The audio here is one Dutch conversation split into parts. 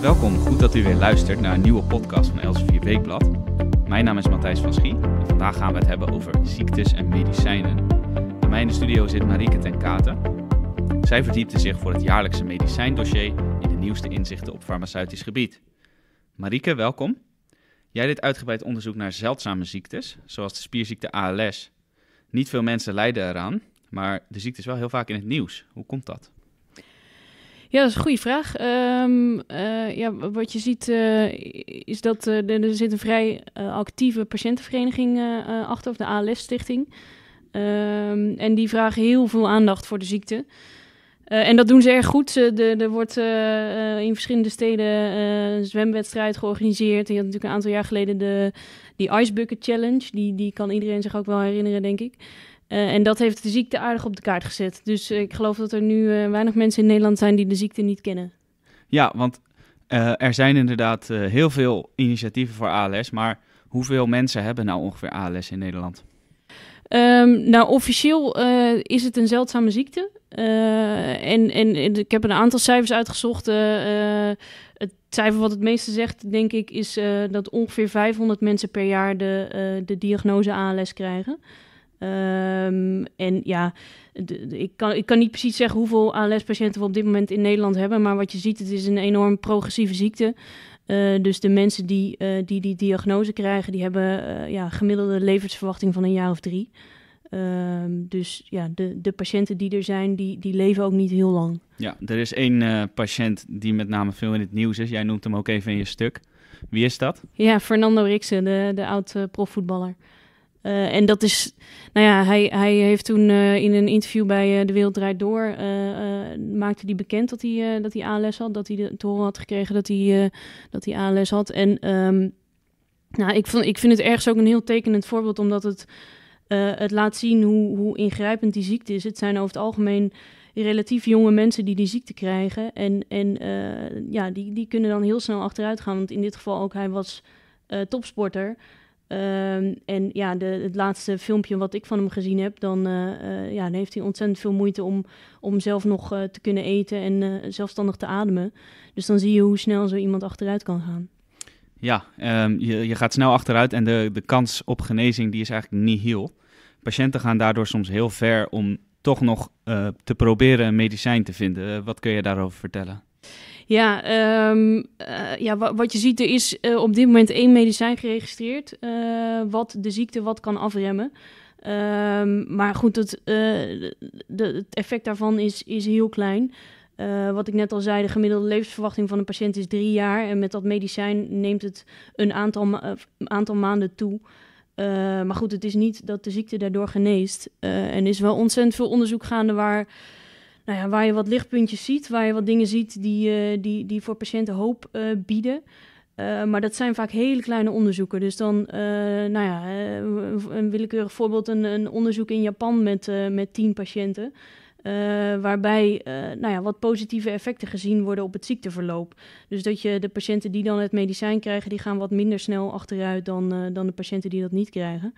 Welkom, goed dat u weer luistert naar een nieuwe podcast van Elsevier Weekblad. Mijn naam is Matthijs van Schie en vandaag gaan we het hebben over ziektes en medicijnen. Bij mij in de studio zit Marieke ten Katen. Zij verdiepte zich voor het jaarlijkse medicijndossier in de nieuwste inzichten op farmaceutisch gebied. Marieke, welkom. Jij deed uitgebreid onderzoek naar zeldzame ziektes, zoals de spierziekte ALS. Niet veel mensen lijden eraan, maar de ziekte is wel heel vaak in het nieuws. Hoe komt dat? Ja, dat is een goede vraag. Ehm, eh, ja, wat je ziet eh, is dat eh, er zit een vrij actieve patiëntenvereniging achter, of de ALS-stichting. Ehm, en die vragen heel veel aandacht voor de ziekte. en dat doen ze erg goed. Er wordt in verschillende steden een zwemwedstrijd georganiseerd. En je had natuurlijk een aantal jaar geleden de, die Ice Bucket Challenge. Die, die kan iedereen zich ook wel herinneren, denk ik. Eh, en dat heeft de ziekte aardig op de kaart gezet. Dus eh, ik geloof dat er nu eh, weinig mensen in Nederland zijn die de ziekte niet kennen. Ja, want er zijn inderdaad heel veel initiatieven voor ALS. Maar hoeveel mensen hebben nou ongeveer ALS in Nederland? Um, nou, officieel is het een zeldzame ziekte. en, en, ik heb een aantal cijfers uitgezocht. het cijfer wat het meeste zegt, denk ik, is dat ongeveer 500 mensen per jaar de, de diagnose ALS krijgen. Ehm, en ja, ik, kan, ik kan niet precies zeggen hoeveel ALS-patiënten we op dit moment in Nederland hebben. Maar wat je ziet, het is een enorm progressieve ziekte. Eh, dus de mensen die, eh, die die diagnose krijgen, die hebben uh, ja, gemiddelde levensverwachting van een jaar of drie. Ehm, dus ja, de, de patiënten die er zijn, die, die leven ook niet heel lang. Ja, er is één patiënt die met name veel in het nieuws is. Jij noemt hem ook even in je stuk. Wie is dat? Ja, Fernando Riksen, de, de oud profvoetballer. Eh, en dat is, nou ja, hij, hij heeft toen eh, in een interview bij eh, De Wereld Draait Door, maakte hij bekend dat hij, dat hij ALS had, dat hij de, te horen had gekregen dat hij, dat hij ALS had. En ehm, nou, ik, vond, ik vind het ergens ook een heel tekenend voorbeeld, omdat het, het laat zien hoe, hoe ingrijpend die ziekte is. Het zijn over het algemeen relatief jonge mensen die die ziekte krijgen. En, en ja, die, die kunnen dan heel snel achteruit gaan, want in dit geval ook, hij was topsporter. Ehm, en ja, de, het laatste filmpje wat ik van hem gezien heb, dan, eh, eh, ja, heeft hij ontzettend veel moeite om, om zelf nog eh, te kunnen eten en zelfstandig te ademen. Dus dan zie je hoe snel zo iemand achteruit kan gaan. Ja, ehm, je, je gaat snel achteruit en de, de kans op genezing die is eigenlijk niet heel. Patiënten gaan daardoor soms heel ver om toch nog te proberen een medicijn te vinden. wat kun je daarover vertellen? Ja, ehm, eh, ja wat je ziet, er is eh, op dit moment één medicijn geregistreerd eh, wat de ziekte wat kan afremmen. Ehm, maar goed, het, de, het effect daarvan is, is heel klein. wat ik net al zei, de gemiddelde levensverwachting van een patiënt is drie jaar. En met dat medicijn neemt het een aantal, aantal maanden toe. maar goed, het is niet dat de ziekte daardoor geneest. en er is wel ontzettend veel onderzoek gaande waar nou ja, waar je wat lichtpuntjes ziet, waar je wat dingen ziet die, eh, die, die voor patiënten hoop eh, bieden. Eh, maar dat zijn vaak hele kleine onderzoeken. Dus dan, nou ja, een willekeurig voorbeeld, een, een onderzoek in Japan met, met tien patiënten. waarbij nou ja, wat positieve effecten gezien worden op het ziekteverloop. Dus dat je de patiënten die dan het medicijn krijgen, die gaan wat minder snel achteruit dan, dan de patiënten die dat niet krijgen.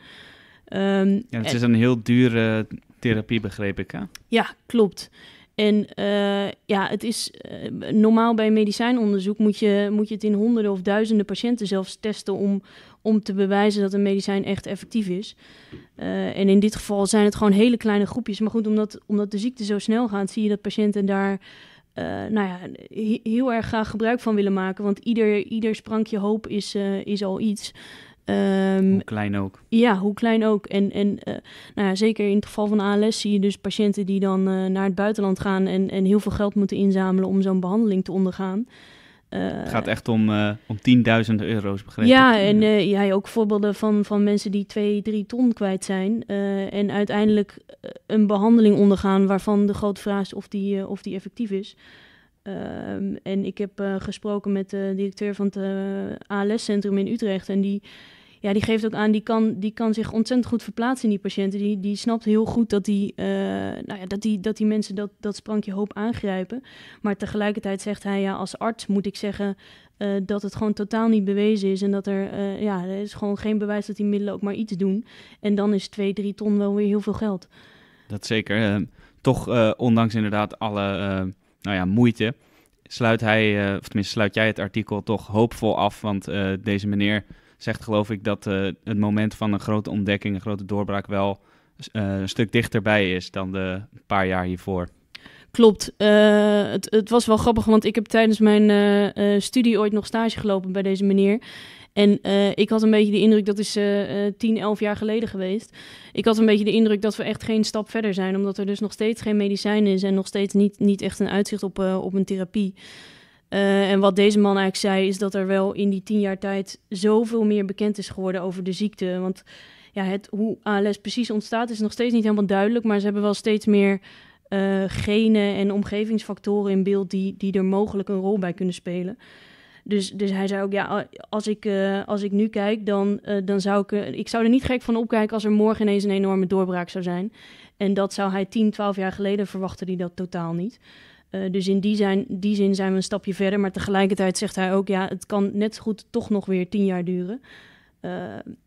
Ehm, ja, het is een heel dure therapie, begreep ik, hè? Ja, klopt. En eh, ja, het is eh, normaal bij medicijnonderzoek moet je, moet je het in honderden of duizenden patiënten zelfs testen om, om te bewijzen dat een medicijn echt effectief is. Eh, en in dit geval zijn het gewoon hele kleine groepjes. Maar goed, omdat, omdat de ziekte zo snel gaat, zie je dat patiënten daar nou ja, heel erg graag gebruik van willen maken. Want ieder, ieder sprankje hoop is, is al iets. Ehm, hoe klein ook. Ja, hoe klein ook. En, en eh, nou ja, zeker in het geval van ALS zie je dus patiënten die dan eh, naar het buitenland gaan en, en heel veel geld moeten inzamelen om zo'n behandeling te ondergaan. het eh, gaat echt om, om 10.000 euro's, begrepen. Ja, en jij ook voorbeelden van, van mensen die twee drie ton kwijt zijn en uiteindelijk een behandeling ondergaan waarvan de grote vraag is of die, of die effectief is. Ehm, en ik heb eh, gesproken met de directeur van het eh, ALS-centrum in Utrecht. En die, ja, die geeft ook aan, die kan, die kan zich ontzettend goed verplaatsen in die patiënten. Die, die snapt heel goed dat die, eh, nou ja, dat die, dat die mensen dat, dat sprankje hoop aangrijpen. Maar tegelijkertijd zegt hij, ja, als arts moet ik zeggen dat het gewoon totaal niet bewezen is. En dat er, ja, er is gewoon geen bewijs dat die middelen ook maar iets doen. En dan is 2, 3 ton wel weer heel veel geld. Dat zeker. Ehm, toch, ondanks inderdaad alle nou ja, moeite, sluit hij, eh, of tenminste sluit jij het artikel toch hoopvol af. Want eh, deze meneer zegt geloof ik dat eh, het moment van een grote ontdekking, een grote doorbraak wel een stuk dichterbij is dan de paar jaar hiervoor. Klopt. het, het, was wel grappig, want ik heb tijdens mijn studie ooit nog stage gelopen bij deze meneer. En eh, ik had een beetje de indruk, dat is eh, eh, tien, 10, 11 jaar geleden geweest. Ik had een beetje de indruk dat we echt geen stap verder zijn, omdat er dus nog steeds geen medicijn is en nog steeds niet, niet echt een uitzicht op, op een therapie. en wat deze man eigenlijk zei, is dat er wel in die tien jaar tijd zoveel meer bekend is geworden over de ziekte. Want ja, het, hoe ALS precies ontstaat is nog steeds niet helemaal duidelijk, maar ze hebben wel steeds meer genen en omgevingsfactoren in beeld die, die er mogelijk een rol bij kunnen spelen. Dus, dus hij zei ook, ja, als ik, eh, als ik nu kijk, dan, eh, dan zou ik... Eh, ik zou er niet gek van opkijken als er morgen ineens een enorme doorbraak zou zijn. En dat zou hij 10, 12 jaar geleden verwachten, die dat totaal niet. dus in die, zijn, die zin zijn we een stapje verder. Maar tegelijkertijd zegt hij ook, ja, het kan net zo goed toch nog weer tien jaar duren.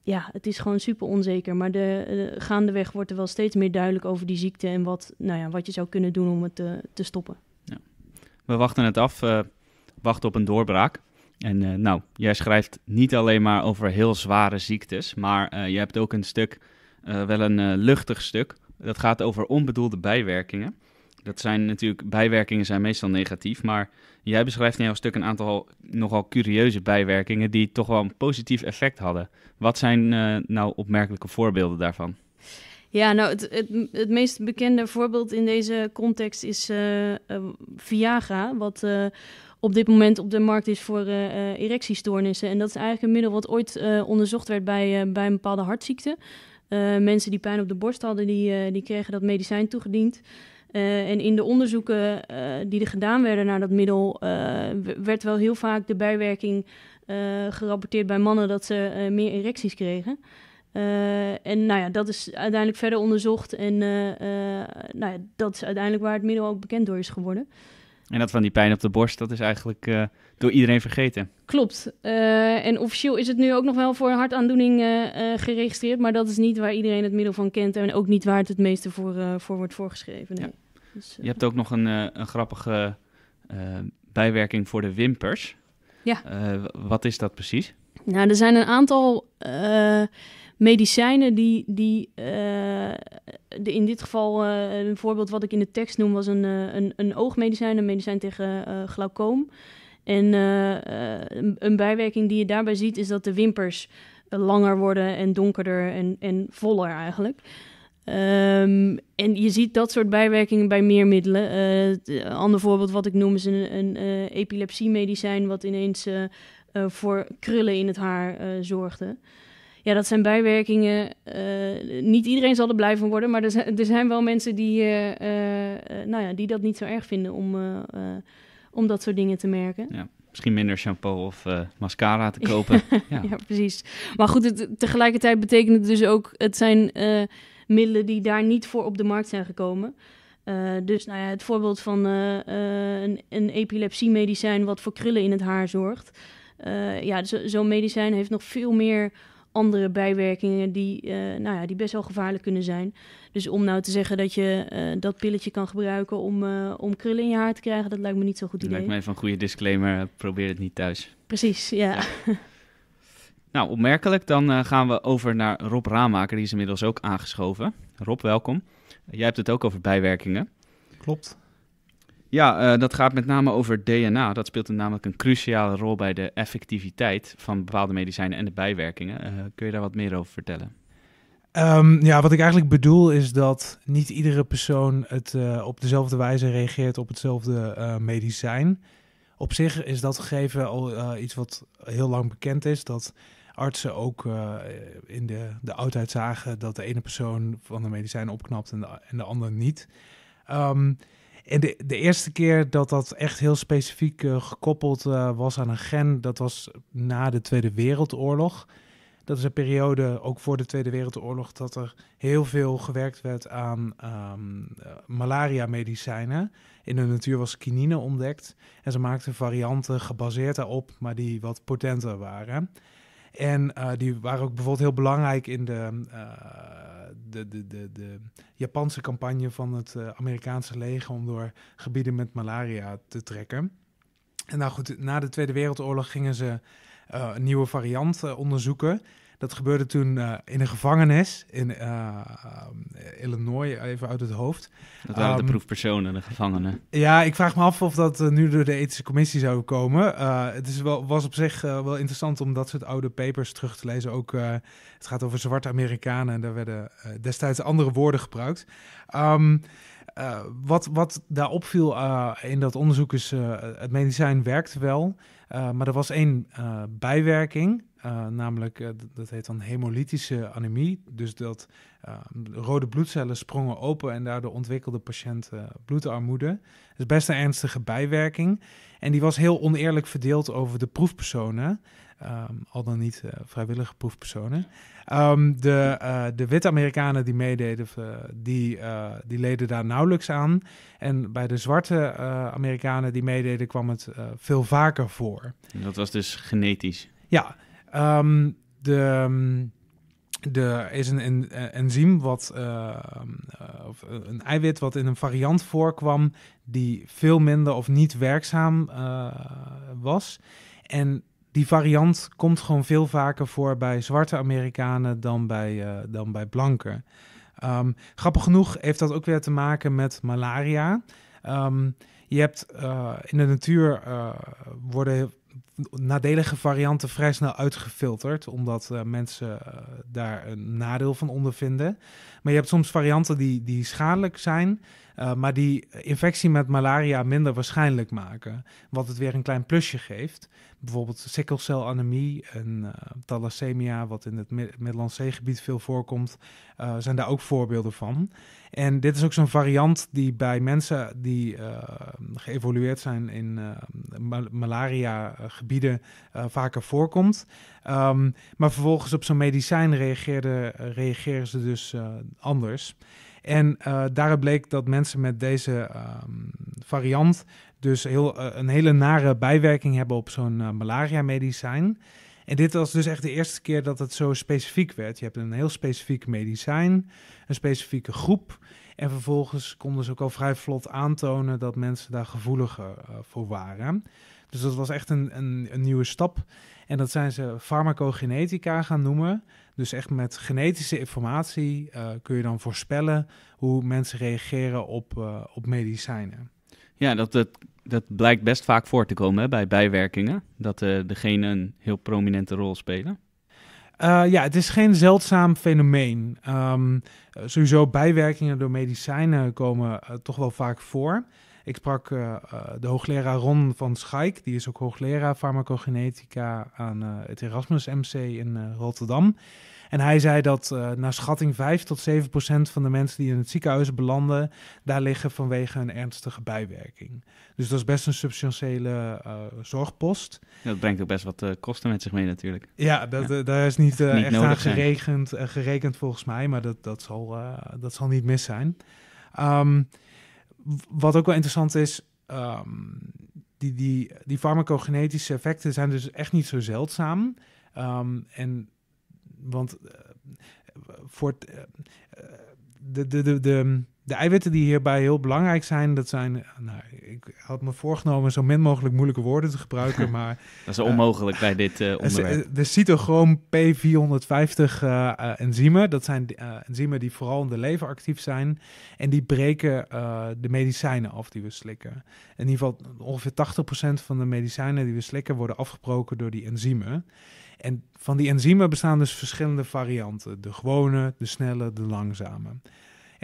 ja, het is gewoon super onzeker. Maar de, gaandeweg wordt er wel steeds meer duidelijk over die ziekte en wat, nou ja, wat je zou kunnen doen om het te, te stoppen. We wachten het af. Wacht op een doorbraak. En uh, nou, jij schrijft niet alleen maar over heel zware ziektes, maar uh, je hebt ook een stuk, eh, wel een luchtig stuk, dat gaat over onbedoelde bijwerkingen. Dat zijn natuurlijk, bijwerkingen zijn meestal negatief, maar jij beschrijft in jouw stuk een aantal nogal curieuze bijwerkingen die toch wel een positief effect hadden. Wat zijn nou opmerkelijke voorbeelden daarvan? Ja, nou, het, het, het meest bekende voorbeeld in deze context is uh, Viagra, wat op dit moment op de markt is voor eh, eh, erectiestoornissen. En dat is eigenlijk een middel wat ooit eh, onderzocht werd bij, bij een bepaalde hartziekte. mensen die pijn op de borst hadden, die, die kregen dat medicijn toegediend. en in de onderzoeken die er gedaan werden naar dat middel, werd wel heel vaak de bijwerking gerapporteerd bij mannen dat ze meer erecties kregen. en nou ja, dat is uiteindelijk verder onderzocht en nou ja, dat is uiteindelijk waar het middel ook bekend door is geworden. En dat van die pijn op de borst, dat is eigenlijk eh, door iedereen vergeten. Klopt. Eh, en officieel is het nu ook nog wel voor hartaandoening uh, geregistreerd, maar dat is niet waar iedereen het middel van kent en ook niet waar het het meeste voor, voor wordt voorgeschreven. Ja. Dus, Je hebt ook nog een, een grappige bijwerking voor de wimpers. Ja. wat is dat precies? Nou, er zijn een aantal medicijnen die, die eh, de, in dit geval eh, een voorbeeld wat ik in de tekst noem was een, eh, een, een, oogmedicijn, een medicijn tegen glaucoom. En een, een, bijwerking die je daarbij ziet is dat de wimpers langer worden en donkerder en, en voller eigenlijk. Ehm, en je ziet dat soort bijwerkingen bij meer middelen. een ander voorbeeld wat ik noem is een, een epilepsiemedicijn wat ineens voor krullen in het haar zorgde ja, dat zijn bijwerkingen. Eh, niet iedereen zal er blij van worden, maar er zijn, er zijn wel mensen die, eh, eh, nou ja, die dat niet zo erg vinden om, om dat soort dingen te merken. Ja. Misschien minder shampoo of mascara te kopen. ja. ja. precies. Maar goed, het, tegelijkertijd betekent het dus ook... het zijn middelen die daar niet voor op de markt zijn gekomen. dus nou ja, het voorbeeld van een, een epilepsiemedicijn wat voor krullen in het haar zorgt. ja, zo'n medicijn heeft nog veel meer andere bijwerkingen die, eh, nou ja, die best wel gevaarlijk kunnen zijn. Dus om nou te zeggen dat je eh, dat pilletje kan gebruiken om, eh, om krullen in je haar te krijgen, dat lijkt me niet zo goed idee. Lijkt me van goede disclaimer, probeer het niet thuis. Precies, ja. ja. nou, opmerkelijk. Dan gaan we over naar Rob Raamaker, die is inmiddels ook aangeschoven. Rob, welkom. Jij hebt het ook over bijwerkingen. Klopt. Ja, eh, dat gaat met name over DNA. Dat speelt namelijk een cruciale rol bij de effectiviteit van bepaalde medicijnen en de bijwerkingen. Eh, kun je daar wat meer over vertellen? Ehm, ja, wat ik eigenlijk bedoel is dat niet iedere persoon het eh, op dezelfde wijze reageert op hetzelfde medicijn. Op zich is dat gegeven al iets wat heel lang bekend is. Dat artsen ook in de, de oudheid zagen dat de ene persoon van de medicijn opknapt en de, en de ander niet. Um, en de, de eerste keer dat dat echt heel specifiek eh, gekoppeld eh, was aan een gen, dat was na de Tweede Wereldoorlog. Dat is een periode, ook voor de Tweede Wereldoorlog, dat er heel veel gewerkt werd aan um, malaria-medicijnen. In de natuur was quinine ontdekt en ze maakten varianten gebaseerd daarop, maar die wat potenter waren. En eh, die waren ook bijvoorbeeld heel belangrijk in de, eh, de, de, de, de, Japanse campagne van het eh, Amerikaanse leger om door gebieden met malaria te trekken. En nou goed, na de Tweede Wereldoorlog gingen ze een nieuwe variant onderzoeken. Dat gebeurde toen eh, in een gevangenis in eh, eh, Illinois, even uit het hoofd. Dat waren de ehm, proefpersonen, de gevangenen. Ja, ik vraag me af of dat nu door de ethische commissie zou komen. het is wel, was op zich wel interessant om dat soort oude papers terug te lezen. Ook, het gaat over zwarte Amerikanen en daar werden destijds andere woorden gebruikt. Ehm, wat, wat daar opviel in dat onderzoek is, het medicijn werkt wel, maar er was één bijwerking eh, namelijk, eh, dat heet dan hemolytische anemie. Dus dat ehm, rode bloedcellen sprongen open en daardoor ontwikkelde patiënt eh, bloedarmoede. Dat is best een ernstige bijwerking. En die was heel oneerlijk verdeeld over de proefpersonen. Ehm, al dan niet vrijwillige proefpersonen. Ehm, de, de wit-Amerikanen die meededen, die, die leden daar nauwelijks aan. En bij de zwarte Amerikanen die meededen, kwam het veel vaker voor. dat was dus genetisch? Ja, Um, de, ehm, de, is een, enzym, wat, uh, een eiwit wat in een variant voorkwam die veel minder of niet werkzaam eh, was. En die variant komt gewoon veel vaker voor bij zwarte Amerikanen dan bij, dan bij blanken. grappig genoeg heeft dat ook weer te maken met malaria. je hebt in de natuur worden nadelige varianten vrij snel uitgefilterd, omdat eh, mensen eh, daar een nadeel van ondervinden. Maar je hebt soms varianten die, die schadelijk zijn, eh, maar die infectie met malaria minder waarschijnlijk maken. Wat het weer een klein plusje geeft. Bijvoorbeeld sikkelcelanemie en uh, thalassemia, wat in het Middellandse Zeegebied veel voorkomt, eh, zijn daar ook voorbeelden van. En dit is ook zo'n variant die bij mensen die geëvolueerd zijn in malaria-gebieden vaker voorkomt. Ehm, maar vervolgens op zo'n medicijn reageren ze dus anders. En uh, daaruit bleek dat mensen met deze ehm, variant dus heel, eh, een hele nare bijwerking hebben op zo'n eh, malaria-medicijn. En dit was dus echt de eerste keer dat het zo specifiek werd. Je hebt een heel specifiek medicijn, een specifieke groep. En vervolgens konden ze ook al vrij vlot aantonen dat mensen daar gevoeliger voor waren. Dus dat was echt een, een, een nieuwe stap. En dat zijn ze farmacogenetica gaan noemen. Dus echt met genetische informatie eh, kun je dan voorspellen hoe mensen reageren op, eh, op medicijnen. Ja, dat, dat, dat blijkt best vaak voor te komen bij bijwerkingen. Dat uh, de genen een heel prominente rol spelen. ja, het is geen zeldzaam fenomeen. Um, sowieso bijwerkingen door medicijnen komen toch wel vaak voor. Ik sprak eh, eh, de hoogleraar Ron van Schaik, die is ook hoogleraar farmacogenetica aan eh, het Erasmus MC in Rotterdam. En hij zei dat naar schatting 5 tot 7 procent van de mensen die in het ziekenhuis belanden, daar liggen vanwege een ernstige bijwerking. Dus dat is best een substantiële zorgpost. Dat brengt ook best wat kosten met zich mee natuurlijk. Ja, dat, daar is niet, niet echt aan gerekend, gerekend, volgens mij, maar dat, dat, zal, dat zal niet mis zijn. Um, wat ook wel interessant is, um, die, die, die farmacogenetische effecten zijn dus echt niet zo zeldzaam. Ehm, en want eh, voor eh, de, de, de, de de eiwitten die hierbij heel belangrijk zijn, dat zijn. Nou, ik had me voorgenomen zo min mogelijk moeilijke woorden te gebruiken, maar. dat is onmogelijk bij dit uh, onderwerp. Eh, de cytochroom P450 enzymen, dat zijn enzymen die vooral in de lever actief zijn. En die breken de medicijnen af die we slikken. In ieder geval ongeveer 80% van de medicijnen die we slikken worden afgebroken door die enzymen. En van die enzymen bestaan dus verschillende varianten: de gewone, de snelle, de langzame.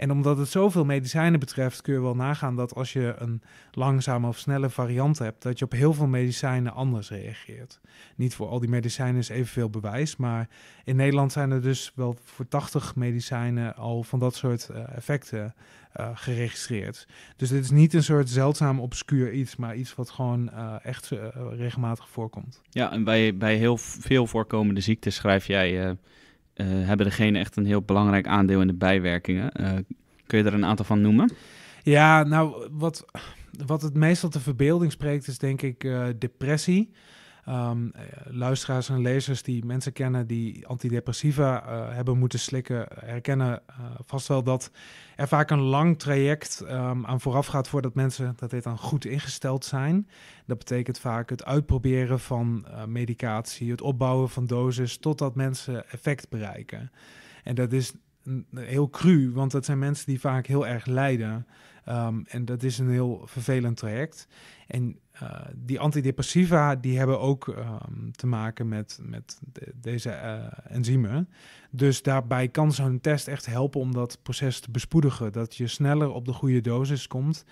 En omdat het zoveel medicijnen betreft, kun je wel nagaan dat als je een langzame of snelle variant hebt, dat je op heel veel medicijnen anders reageert. Niet voor al die medicijnen is evenveel bewijs, maar in Nederland zijn er dus wel voor 80 medicijnen al van dat soort eh, effecten eh, geregistreerd. Dus dit is niet een soort zeldzaam obscuur iets, maar iets wat gewoon eh, echt regelmatig voorkomt. Ja, en bij, bij heel veel voorkomende ziektes schrijf jij eh, hebben degene echt een heel belangrijk aandeel in de bijwerkingen. Eh, kun je er een aantal van noemen? Ja, nou, wat, wat het meestal de verbeelding spreekt, is denk ik eh, depressie. Ehm, eh, luisteraars en lezers die mensen kennen die antidepressiva eh, hebben moeten slikken, herkennen eh, vast wel dat er vaak een lang traject ehm, aan vooraf gaat voordat mensen, dat dit dan, goed ingesteld zijn. Dat betekent vaak het uitproberen van medicatie, het opbouwen van doses, totdat mensen effect bereiken. En dat is heel cru, want dat zijn mensen die vaak heel erg lijden. Ehm, en dat is een heel vervelend traject. En eh, die antidepressiva die hebben ook ehm, te maken met, met deze eh, enzymen. Dus daarbij kan zo'n test echt helpen om dat proces te bespoedigen. Dat je sneller op de goede dosis komt.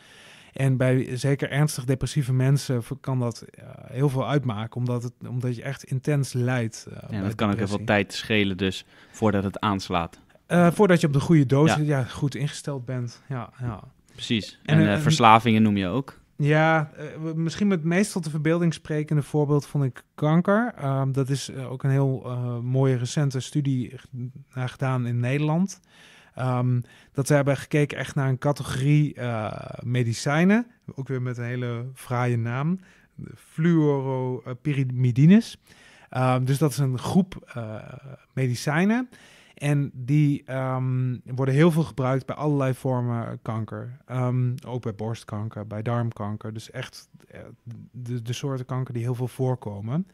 En bij zeker ernstig depressieve mensen kan dat eh, heel veel uitmaken, omdat, het, omdat je echt intens lijdt. en ja, dat kan ook heel veel tijd schelen, dus voordat het aanslaat. Eh, voordat je op de goede doos, ja. goed ingesteld bent. Ja, ja. Precies. En, eh, eh, verslavingen noem je ook. Ja, uh, misschien het meest tot de verbeelding sprekende voorbeeld vond ik kanker. Ehm, dat is ook een heel mooie recente studie gedaan in Nederland. Ehm, dat ze hebben gekeken echt naar een categorie medicijnen. Ook weer met een hele fraaie naam. Fluoropyrimidines. Ehm, dus dat is een groep medicijnen en die ehm, worden heel veel gebruikt bij allerlei vormen kanker. Ehm, ook bij borstkanker, bij darmkanker. Dus echt eh, de, de soorten kanker die heel veel voorkomen.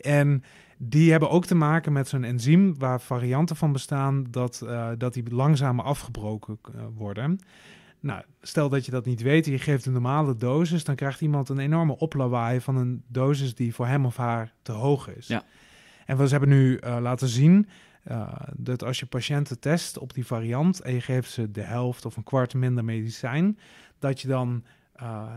En die hebben ook te maken met zo'n enzym waar varianten van bestaan dat, eh, dat die langzamer afgebroken eh, worden. Nou, stel dat je dat niet weet je geeft een normale dosis, dan krijgt iemand een enorme oplawaai van een dosis die voor hem of haar te hoog is. Ja. En we hebben nu laten zien dat als je patiënten test op die variant en je geeft ze de helft of een kwart minder medicijn, dat je dan eh,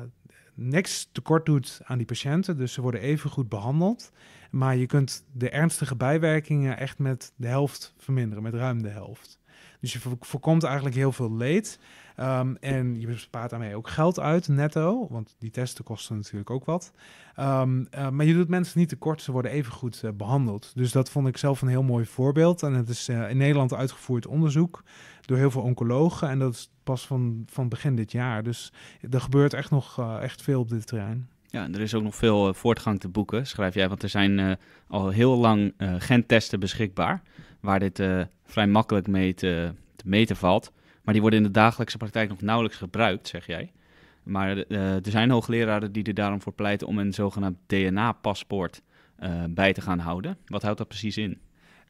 niks tekort doet aan die patiënten. Dus ze worden even goed behandeld. Maar je kunt de ernstige bijwerkingen echt met de helft verminderen, met ruim de helft. Dus je voorkomt eigenlijk heel veel leed. Ehm, en je bespaart daarmee ook geld uit, netto. Want die testen kosten natuurlijk ook wat. Ehm, eh, maar je doet mensen niet tekort, ze worden even goed eh, behandeld. Dus dat vond ik zelf een heel mooi voorbeeld. En het is eh, in Nederland uitgevoerd onderzoek door heel veel oncologen. En dat is pas van, van begin dit jaar. Dus er gebeurt echt nog echt veel op dit terrein. Ja, en er is ook nog veel voortgang te boeken, schrijf jij. Want er zijn al heel lang gentesten beschikbaar waar dit eh, vrij makkelijk mee te, te, meten valt. Maar die worden in de dagelijkse praktijk nog nauwelijks gebruikt, zeg jij. Maar eh, er zijn hoogleraren die er daarom voor pleiten om een zogenaamd DNA-paspoort eh, bij te gaan houden. Wat houdt dat precies in?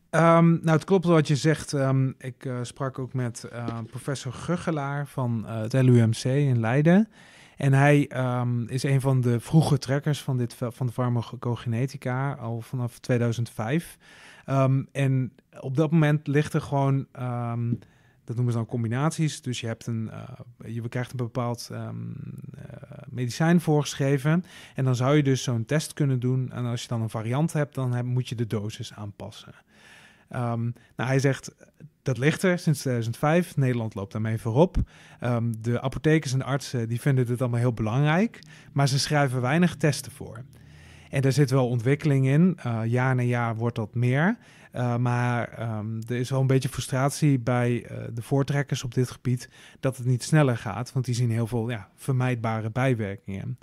Ehm, nou, het klopt wat je zegt. Ehm, ik sprak ook met professor Guggelaar van het LUMC in Leiden. En hij ehm, is een van de vroege trekkers van, dit, van de farmacogenetica, al vanaf 2005. Ehm, en op dat moment ligt er gewoon, ehm, dat noemen ze dan combinaties. Dus je, hebt een, eh, je krijgt een bepaald ehm, eh, medicijn voorgeschreven. En dan zou je dus zo'n test kunnen doen. En als je dan een variant hebt, dan moet je de dosis aanpassen. nou, hij zegt, dat ligt er sinds 2005. Nederland loopt daarmee voorop. de apothekers en artsen die vinden dit allemaal heel belangrijk. Maar ze schrijven weinig testen voor. En daar zit wel ontwikkeling in. Uh, jaar na jaar wordt dat meer. Eh, maar ehm, er is wel een beetje frustratie bij eh, de voortrekkers op dit gebied dat het niet sneller gaat, want die zien heel veel ja, vermijdbare bijwerkingen.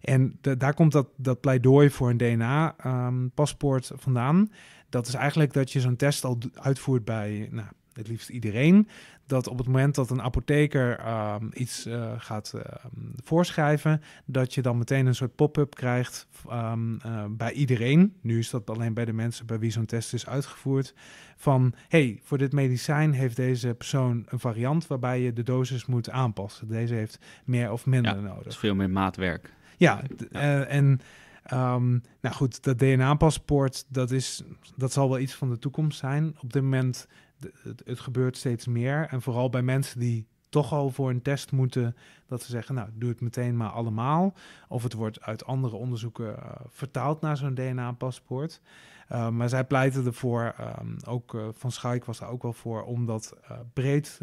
En daar komt dat, dat pleidooi voor een DNA-paspoort ehm, vandaan. Dat is eigenlijk dat je zo'n test al uitvoert bij nou, het liefst iedereen, dat op het moment dat een apotheker ehm, iets eh, gaat ehm, voorschrijven, dat je dan meteen een soort pop-up krijgt ehm, eh, bij iedereen. Nu is dat alleen bij de mensen bij wie zo'n test is uitgevoerd. Van hey, voor dit medicijn heeft deze persoon een variant waarbij je de dosis moet aanpassen. Deze heeft meer of minder nodig. veel meer maatwerk. Ja, eh, en. nou goed, dat DNA-paspoort, dat, is, dat zal wel iets van de toekomst zijn. Op dit moment het, gebeurt steeds meer. En vooral bij mensen die toch al voor een test moeten, dat ze zeggen, nou, doe het meteen maar allemaal. Of het wordt uit andere onderzoeken eh, vertaald naar zo'n DNA-paspoort. Eh, maar zij pleiten ervoor, ehm, ook eh, Van Schaik was daar ook wel voor, om dat breed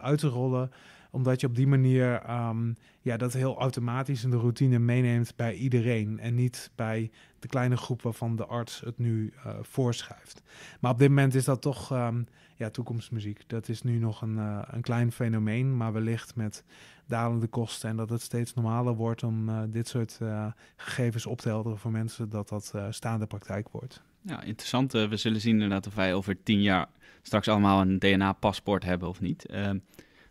uit te rollen omdat je op die manier ehm, ja, dat heel automatisch in de routine meeneemt bij iedereen. En niet bij de kleine groep waarvan de arts het nu uh, voorschrijft. Maar op dit moment is dat toch ehm, ja, toekomstmuziek. Dat is nu nog een, eh, een klein fenomeen. Maar wellicht met dalende kosten en dat het steeds normaler wordt om eh, dit soort gegevens op te helderen voor mensen, dat dat staande praktijk wordt. Ja, interessant. we zullen zien inderdaad of wij over tien jaar straks allemaal een DNA-paspoort hebben of niet. Ehm,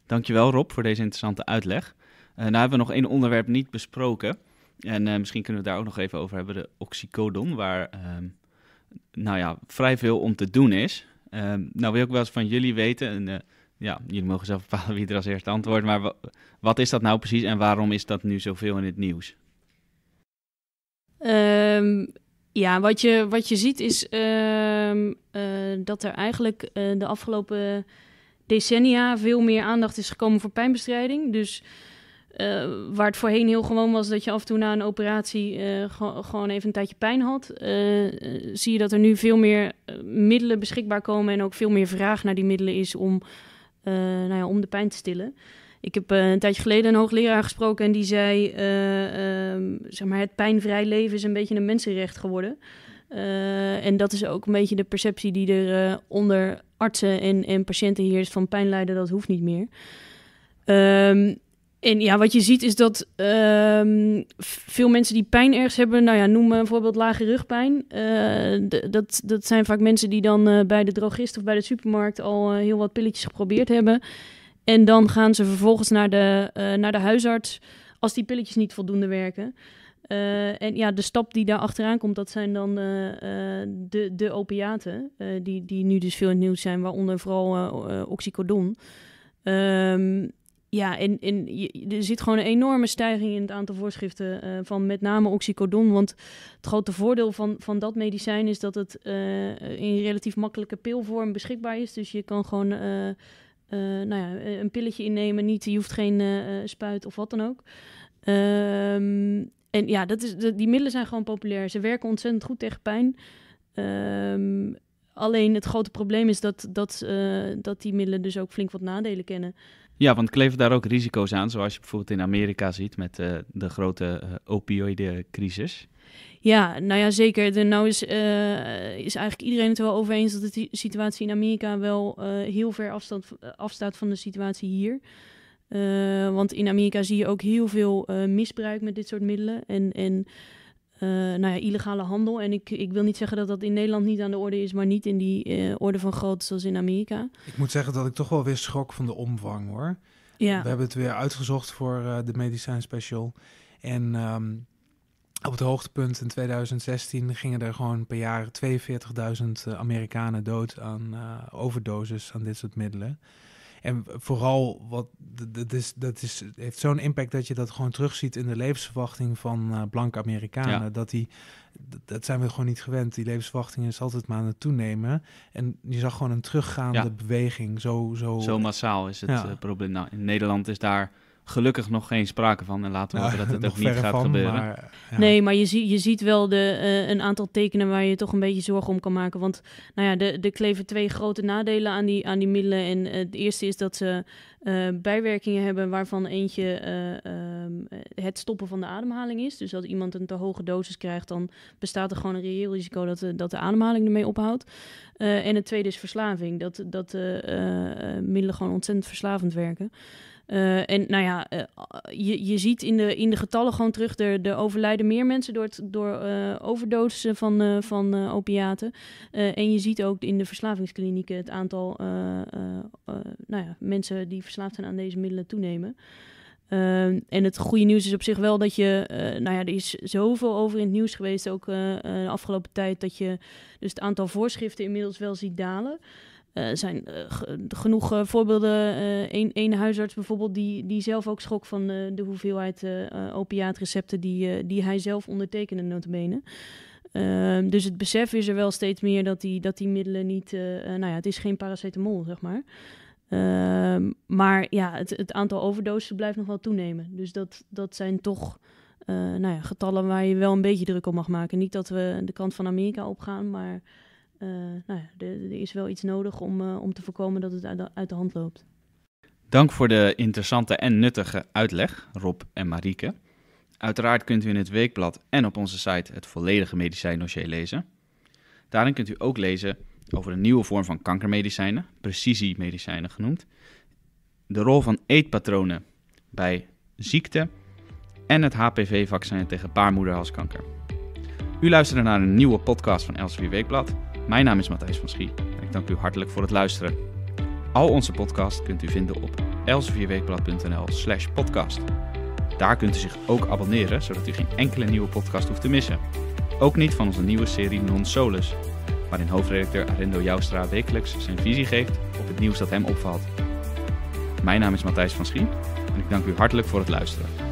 Dankjewel Rob voor deze interessante uitleg. Uh, nou hebben we nog één onderwerp niet besproken. En eh, misschien kunnen we het daar ook nog even over hebben. De oxycodon, waar ehm, nou ja, vrij veel om te doen is. Ehm, nou wil ik wel eens van jullie weten, en, eh, ja, jullie mogen zelf bepalen wie er als eerste antwoordt, maar wat is dat nou precies en waarom is dat nu zoveel in het nieuws? Ehm, ja, wat je, wat je ziet is dat er eigenlijk de afgelopen decennia veel meer aandacht is gekomen voor pijnbestrijding. Dus eh, waar het voorheen heel gewoon was dat je af en toe na een operatie eh, gewoon even een tijdje pijn had, eh, zie je dat er nu veel meer middelen beschikbaar komen en ook veel meer vraag naar die middelen is om, nou ja, om de pijn te stillen. Ik heb een tijdje geleden een hoogleraar gesproken en die zei: ehm, zeg maar, Het pijnvrij leven is een beetje een mensenrecht geworden. Eh, en dat is ook een beetje de perceptie die er eh, onder artsen en, en patiënten heerst van pijnlijden dat hoeft niet meer. Ehm, en ja, wat je ziet is dat ehm, veel mensen die pijn ergens hebben, nou ja, noem bijvoorbeeld lage rugpijn. Eh, dat, dat zijn vaak mensen die dan bij de drogist of bij de supermarkt al heel wat pilletjes geprobeerd hebben. En dan gaan ze vervolgens naar de, naar de huisarts als die pilletjes niet voldoende werken. Eh, en ja, de stap die daar achteraan komt, dat zijn dan eh, eh, de, de opiaten, die, die nu dus veel in het nieuws zijn, waaronder vooral oxycodon. Ehm, ja, en, en je, er zit gewoon een enorme stijging in het aantal voorschriften van met name oxycodon. Want het grote voordeel van, van dat medicijn is dat het uh, in relatief makkelijke pilvorm beschikbaar is. Dus je kan gewoon nou ja, een pilletje innemen. Niet, je hoeft geen spuit of wat dan ook. Um, en ja, dat is, die middelen zijn gewoon populair. Ze werken ontzettend goed tegen pijn. Ehm, alleen het grote probleem is dat, dat, eh, dat die middelen dus ook flink wat nadelen kennen. Ja, want kleven daar ook risico's aan, zoals je bijvoorbeeld in Amerika ziet met eh, de grote uh, crisis. Ja, nou ja, zeker. De, nou is, uh, is eigenlijk iedereen het wel over eens dat de situatie in Amerika wel heel ver afstand, afstaat van de situatie hier. Eh, want in Amerika zie je ook heel veel eh, misbruik met dit soort middelen en, en eh, nou ja, illegale handel. En ik, ik wil niet zeggen dat dat in Nederland niet aan de orde is, maar niet in die orde van grootte zoals in Amerika. Ik moet zeggen dat ik toch wel weer schrok van de omvang hoor. Ja. We hebben het weer uitgezocht voor de Medicijn Special. En ehm, op het hoogtepunt in 2016 gingen er gewoon per jaar 42.000 Amerikanen dood aan overdosis aan dit soort middelen. En vooral, wat, dat, is, dat is, heeft zo'n impact dat je dat gewoon terugziet in de levensverwachting van eh, blanke Amerikanen. Dat, die, dat zijn we gewoon niet gewend. Die levensverwachting is altijd maar aan het toenemen. En je zag gewoon een teruggaande beweging. Zo, zo, zo massaal is het eh, probleem. Nou, in Nederland is daar gelukkig nog geen sprake van. En laten we hopen dat het ook niet gaat gebeuren. Nee, maar je, ziet je ziet wel de, eh, een aantal tekenen waar je toch een beetje zorgen om kan maken. Want nou ja, de, de kleven twee grote nadelen aan die, aan die middelen. En eh, het eerste is dat ze eh, bijwerkingen hebben waarvan eentje ehm, het stoppen van de ademhaling is. Dus als iemand een te hoge dosis krijgt, dan bestaat er gewoon een reëel risico dat, dat de ademhaling ermee ophoudt. en het tweede is verslaving. Dat, dat middelen gewoon ontzettend verslavend werken. Eh, en nou ja, eh, je, je ziet in de, in de getallen gewoon terug, er, er overlijden meer mensen door, het, door uh, van, van opiaten. en je ziet ook in de verslavingsklinieken het aantal nou ja, mensen die verslaafd zijn aan deze middelen toenemen. Ehm, en het goede nieuws is op zich wel dat je, nou ja, er is zoveel over in het nieuws geweest, ook de afgelopen tijd, dat je dus het aantal voorschriften inmiddels wel ziet dalen. Er eh, zijn eh, genoeg eh, voorbeelden. Eén een huisarts bijvoorbeeld, die, die zelf ook schrok van de hoeveelheid opiaatrecepten die, die hij zelf ondertekende, notabene. Um, dus het besef is er wel steeds meer dat die, dat die middelen niet. nou ja, het is geen paracetamol, zeg maar. Ehm, maar ja, het, het aantal overdosissen blijft nog wel toenemen. Dus dat, dat zijn toch uh, nou ja, getallen waar je wel een beetje druk op mag maken. Niet dat we de kant van Amerika opgaan, maar eh, nou ja, er, is wel iets nodig om, eh, om te voorkomen dat het uit de, hand loopt. Dank voor de interessante en nuttige uitleg, Rob en Marieke. Uiteraard kunt u in het weekblad en op onze site het volledige medicijndossier lezen. Daarin kunt u ook lezen over een nieuwe vorm van kankermedicijnen, precisiemedicijnen genoemd, de rol van eetpatronen bij ziekte en het HPV-vaccin tegen baarmoederhalskanker. U luistert naar een nieuwe podcast van Elsevier Weekblad. Mijn naam is Matthijs van Schie en ik dank u hartelijk voor het luisteren. Al onze podcast kunt u vinden op elsevierweekblad.nl slash podcast. Daar kunt u zich ook abonneren, zodat u geen enkele nieuwe podcast hoeft te missen. Ook niet van onze nieuwe serie Non Solus, waarin hoofdredacteur Arindo Joustra wekelijks zijn visie geeft op het nieuws dat hem opvalt. Mijn naam is Matthijs van Schie en ik dank u hartelijk voor het luisteren.